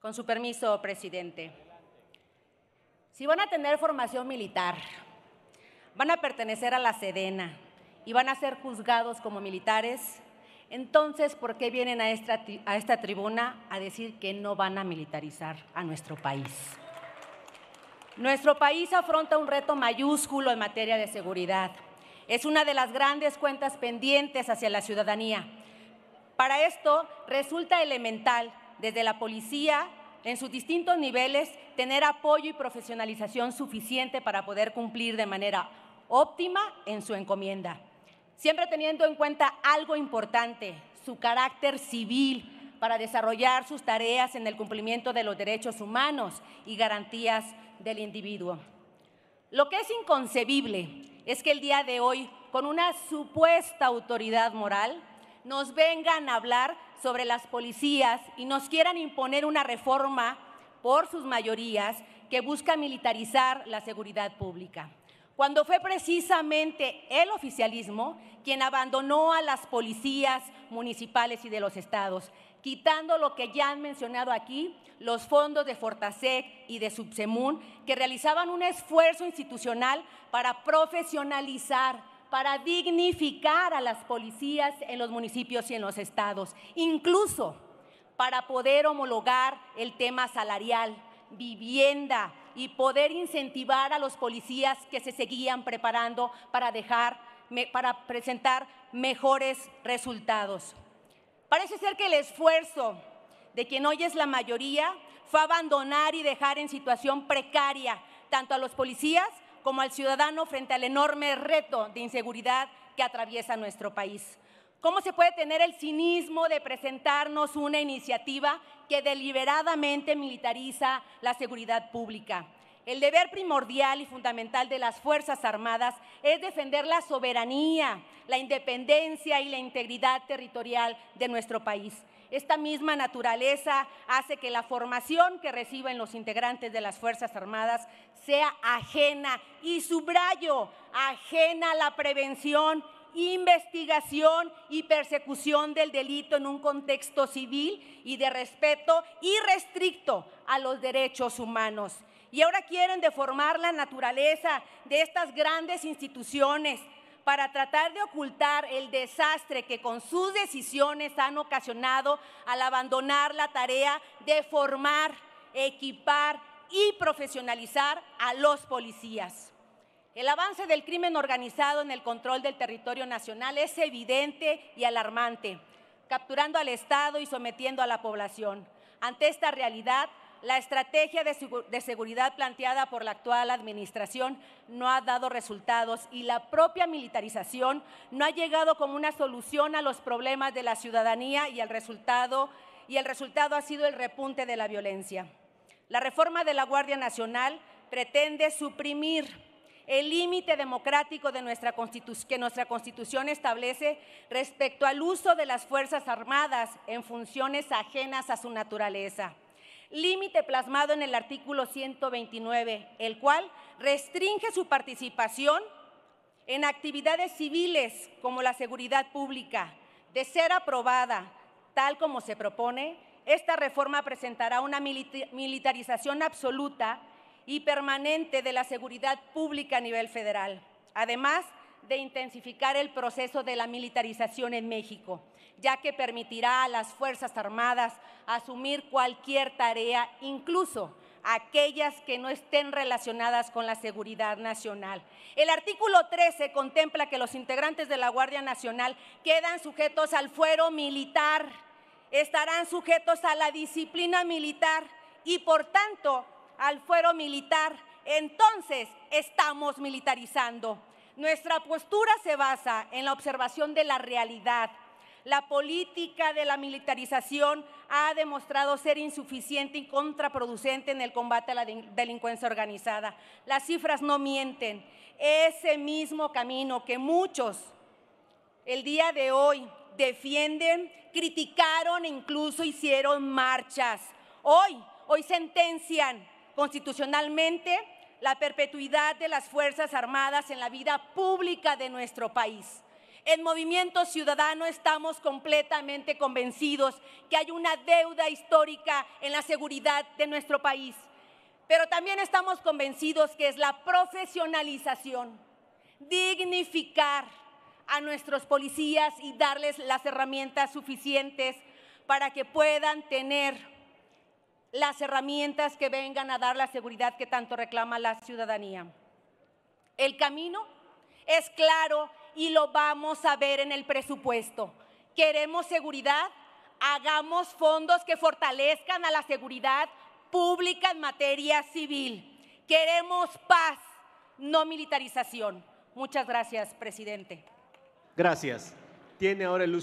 Con su permiso, presidente. Si van a tener formación militar, van a pertenecer a la Sedena y van a ser juzgados como militares, entonces, ¿por qué vienen a esta, a esta tribuna a decir que no van a militarizar a nuestro país? Nuestro país afronta un reto mayúsculo en materia de seguridad. Es una de las grandes cuentas pendientes hacia la ciudadanía. Para esto resulta elemental desde la policía, en sus distintos niveles, tener apoyo y profesionalización suficiente para poder cumplir de manera óptima en su encomienda. Siempre teniendo en cuenta algo importante, su carácter civil para desarrollar sus tareas en el cumplimiento de los derechos humanos y garantías del individuo. Lo que es inconcebible es que el día de hoy, con una supuesta autoridad moral, nos vengan a hablar sobre las policías y nos quieran imponer una reforma por sus mayorías que busca militarizar la seguridad pública. Cuando fue precisamente el oficialismo quien abandonó a las policías municipales y de los estados, quitando lo que ya han mencionado aquí, los fondos de Fortasec y de Subsemun, que realizaban un esfuerzo institucional para profesionalizar para dignificar a las policías en los municipios y en los estados, incluso para poder homologar el tema salarial, vivienda y poder incentivar a los policías que se seguían preparando para dejar para presentar mejores resultados. Parece ser que el esfuerzo de quien hoy es la mayoría fue abandonar y dejar en situación precaria tanto a los policías como al ciudadano frente al enorme reto de inseguridad que atraviesa nuestro país. ¿Cómo se puede tener el cinismo de presentarnos una iniciativa que deliberadamente militariza la seguridad pública? El deber primordial y fundamental de las Fuerzas Armadas es defender la soberanía, la independencia y la integridad territorial de nuestro país. Esta misma naturaleza hace que la formación que reciben los integrantes de las Fuerzas Armadas sea ajena y subrayo, ajena a la prevención investigación y persecución del delito en un contexto civil y de respeto irrestricto a los derechos humanos. Y ahora quieren deformar la naturaleza de estas grandes instituciones para tratar de ocultar el desastre que con sus decisiones han ocasionado al abandonar la tarea de formar, equipar y profesionalizar a los policías. El avance del crimen organizado en el control del territorio nacional es evidente y alarmante, capturando al Estado y sometiendo a la población. Ante esta realidad, la estrategia de, seguridad planteada por la actual administración no ha dado resultados y la propia militarización no ha llegado como una solución a los problemas de la ciudadanía y el resultado, y el resultado ha sido el repunte de la violencia. La reforma de la Guardia Nacional pretende suprimir el límite democrático que nuestra Constitución establece respecto al uso de las Fuerzas Armadas en funciones ajenas a su naturaleza límite plasmado en el artículo 129, el cual restringe su participación en actividades civiles como la seguridad pública. De ser aprobada, tal como se propone, esta reforma presentará una militarización absoluta y permanente de la seguridad pública a nivel federal. Además, de intensificar el proceso de la militarización en México, ya que permitirá a las Fuerzas Armadas asumir cualquier tarea, incluso aquellas que no estén relacionadas con la seguridad nacional. El artículo 13 contempla que los integrantes de la Guardia Nacional quedan sujetos al fuero militar, estarán sujetos a la disciplina militar y por tanto al fuero militar. Entonces estamos militarizando. Nuestra postura se basa en la observación de la realidad. La política de la militarización ha demostrado ser insuficiente y contraproducente en el combate a la delincuencia organizada. Las cifras no mienten. Ese mismo camino que muchos el día de hoy defienden, criticaron e incluso hicieron marchas. Hoy, hoy sentencian constitucionalmente la perpetuidad de las Fuerzas Armadas en la vida pública de nuestro país. En Movimiento Ciudadano estamos completamente convencidos que hay una deuda histórica en la seguridad de nuestro país, pero también estamos convencidos que es la profesionalización, dignificar a nuestros policías y darles las herramientas suficientes para que puedan tener las herramientas que vengan a dar la seguridad que tanto reclama la ciudadanía. El camino es claro y lo vamos a ver en el presupuesto. Queremos seguridad, hagamos fondos que fortalezcan a la seguridad pública en materia civil. Queremos paz, no militarización. Muchas gracias, presidente. Gracias. Tiene ahora el